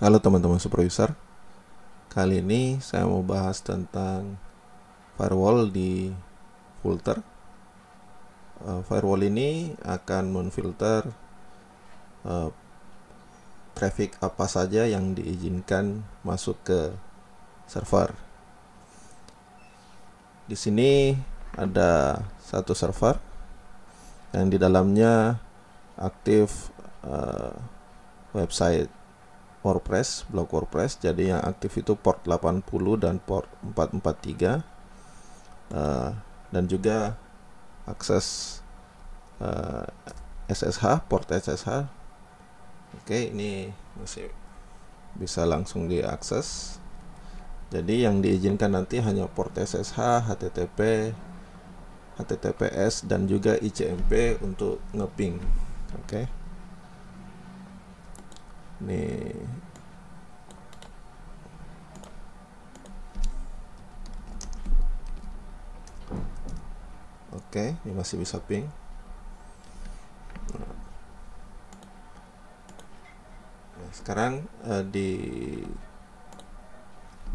Halo teman-teman superuser. Kali ini saya mau bahas tentang firewall di filter. Eh, firewall ini akan memfilter uh, traffic apa saja yang diizinkan masuk ke server. Di sini ada satu server yang di dalamnya aktif uh, website WordPress, blog WordPress. Jadi yang aktif itu port 80 dan port 443. Uh, eh, dan juga akses uh, eh, SSH, port SSH. Oke, ini masih bisa langsung diakses. Jadi yang diizinkan nanti hanya port SSH, HTTP, HTTPS dan juga ICMP untuk ngeping. Oke. Okay nih oke okay, ini masih bisa ping nah, sekarang uh, di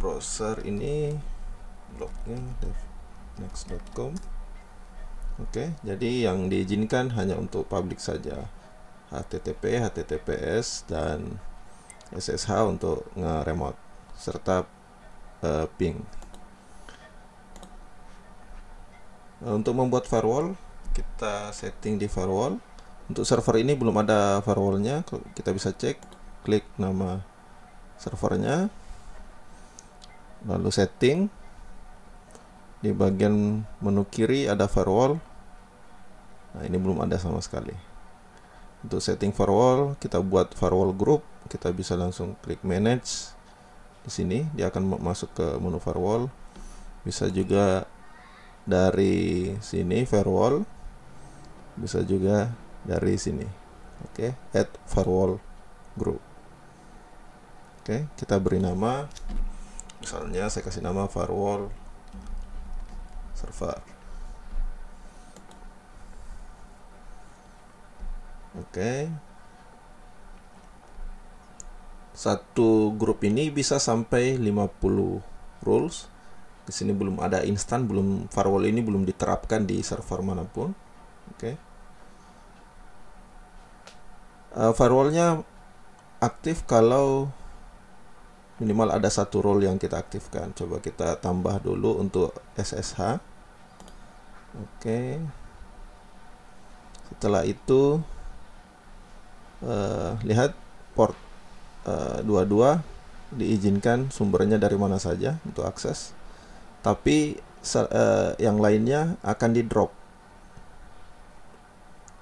browser ini blognya next.com oke okay, jadi yang diizinkan hanya untuk publik saja HTTP, HTTPS dan SSH untuk nge-remote serta uh, eh, ping. Untuk membuat firewall, kita setting di firewall. Untuk server ini belum ada firewallnya, kita bisa cek, klik nama servernya, lalu setting. Di bagian menu kiri ada firewall. Nah, ini belum ada sama sekali. Untuk setting firewall, kita buat firewall group, kita bisa langsung klik manage di sini, dia akan masuk ke menu firewall. Bisa juga dari sini firewall. Bisa juga dari sini. Oke, okay, add firewall group. Oke, okay, kita beri nama misalnya saya kasih nama firewall server oke okay. satu grup ini bisa sampai 50 rules di sini belum ada instan belum firewall ini belum diterapkan di server manapun oke okay. uh, eh, firewallnya aktif kalau minimal ada satu role yang kita aktifkan coba kita tambah dulu untuk SSH oke okay. setelah itu uh, lihat port uh, eh, 22 diizinkan sumbernya dari mana saja untuk akses tapi uh, yang lainnya akan di drop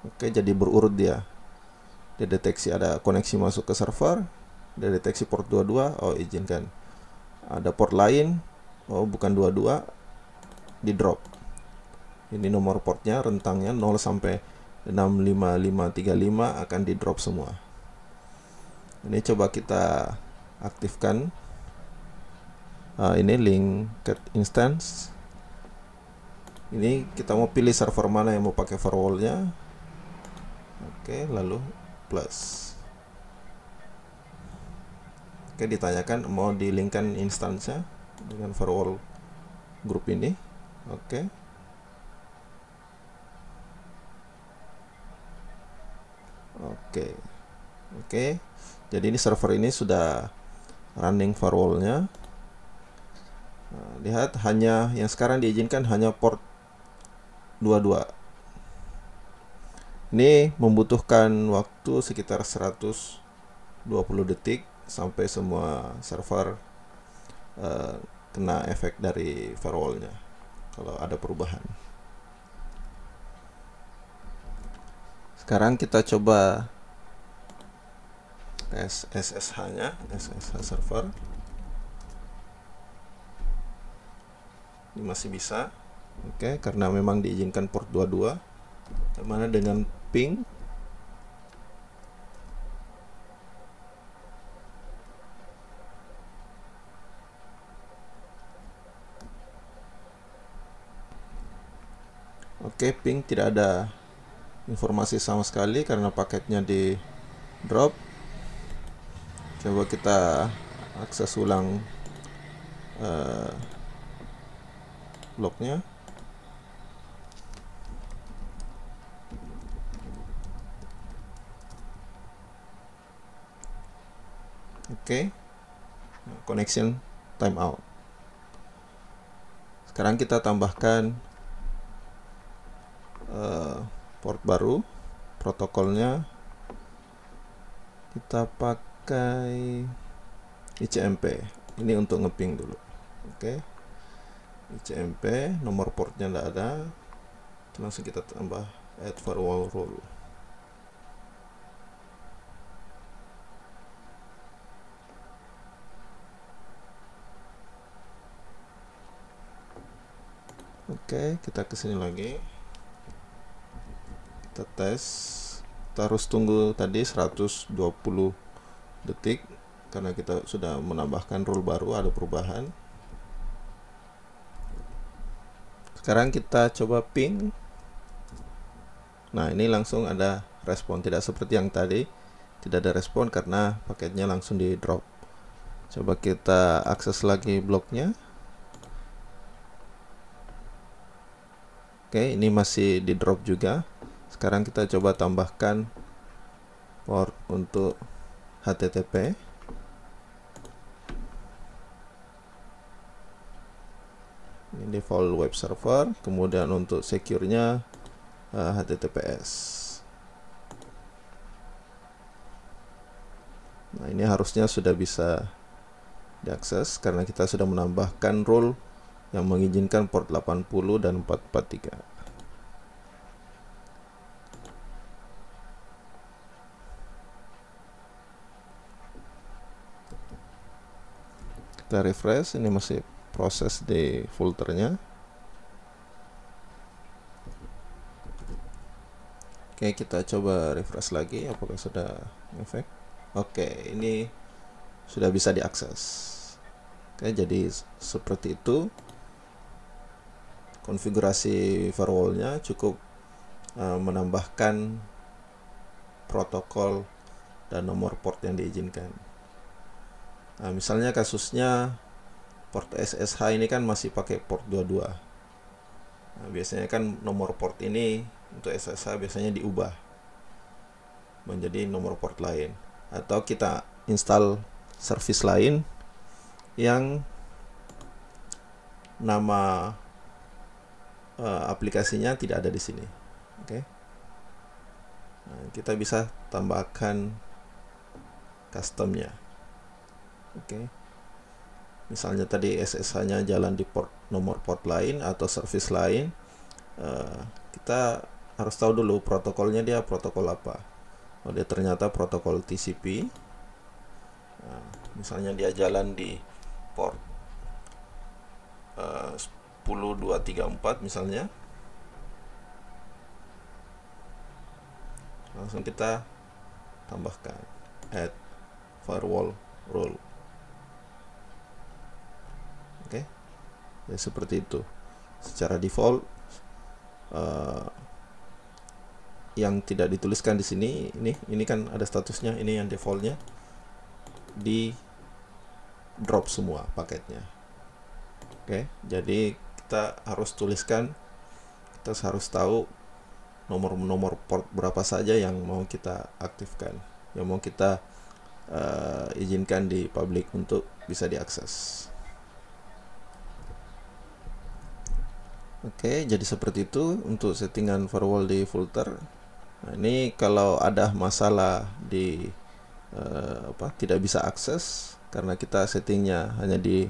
oke jadi berurut dia dia deteksi ada koneksi masuk ke server dia deteksi port 22 oh izinkan ada port lain oh bukan 22 di drop ini nomor portnya rentangnya 0 sampai 65535 akan di drop semua ini coba kita aktifkan uh, ini link ke instance ini kita mau pilih server mana yang mau pakai firewallnya oke lalu plus oke ditanyakan mau di instance instansnya dengan firewall grup ini oke okay. Oke. Oke. Jadi ini server ini sudah running firewallnya. Nah, lihat hanya yang sekarang diizinkan hanya port 22. Ini membutuhkan waktu sekitar 120 detik sampai semua server uh, kena efek dari firewallnya kalau ada perubahan. Sekarang kita coba SSH nya SSH server ini masih bisa oke okay, karena memang diizinkan port 22 mana dengan ping Oke, okay, ping tidak ada informasi sama sekali karena paketnya di drop coba kita akses ulang uh, bloknya oke okay. connection timeout sekarang kita tambahkan uh, port baru protokolnya kita pakai pakai ICMP ini untuk ngeping dulu oke okay. ICMP nomor portnya tidak ada langsung kita tambah add firewall rule Oke, okay, kita ke sini lagi. Kita tes. Terus tunggu tadi 120 detik karena kita sudah menambahkan rule baru ada perubahan sekarang kita coba ping nah ini langsung ada respon tidak seperti yang tadi tidak ada respon karena paketnya langsung di drop coba kita akses lagi bloknya oke ini masih di drop juga sekarang kita coba tambahkan port untuk http ini default web server kemudian untuk secure-nya uh, eh, https nah ini harusnya sudah bisa diakses karena kita sudah menambahkan role yang mengizinkan port 80 dan 443 kita refresh ini masih proses di foldernya oke kita coba refresh lagi apakah sudah efek oke ini sudah bisa diakses oke jadi seperti itu konfigurasi firewallnya cukup uh, menambahkan protokol dan nomor port yang diizinkan Nah, misalnya kasusnya port SSH ini kan masih pakai port 22. Nah, biasanya kan nomor port ini untuk SSH biasanya diubah menjadi nomor port lain atau kita install service lain yang nama uh, aplikasinya tidak ada di sini. Oke. Okay. Nah, kita bisa tambahkan customnya oke okay. misalnya tadi SSH nya jalan di port nomor port lain atau service lain uh, kita harus tahu dulu protokolnya dia protokol apa oh dia ternyata protokol TCP uh, eh, misalnya dia jalan di port eh, uh, 10234 misalnya langsung kita tambahkan add firewall rule oke okay? ya, seperti itu secara default uh, yang tidak dituliskan di sini ini ini kan ada statusnya ini yang defaultnya di drop semua paketnya oke okay? jadi kita harus tuliskan kita harus tahu nomor-nomor port berapa saja yang mau kita aktifkan yang mau kita uh, izinkan di public untuk bisa diakses. Oke, jadi seperti itu untuk settingan firewall di filter. Nah, ini kalau ada masalah di uh, apa tidak bisa akses karena kita settingnya hanya di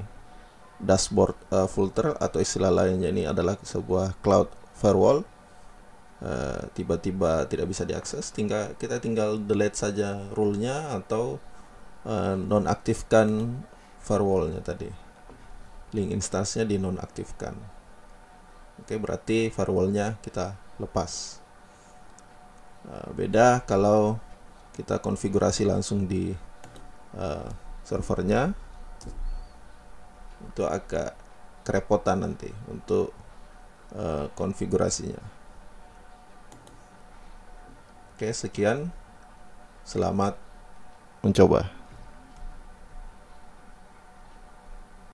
dashboard uh, eh, filter atau istilah lainnya ini adalah sebuah cloud firewall. Eh, tiba-tiba uh, tidak bisa diakses, tinggal kita tinggal delete saja rule-nya atau uh, nonaktifkan firewall-nya tadi. Link instance-nya dinonaktifkan. Oke, berarti firewallnya kita lepas. Eh, beda kalau kita konfigurasi langsung di uh, servernya, itu agak kerepotan nanti untuk uh, konfigurasinya. Oke, sekian. Selamat mencoba.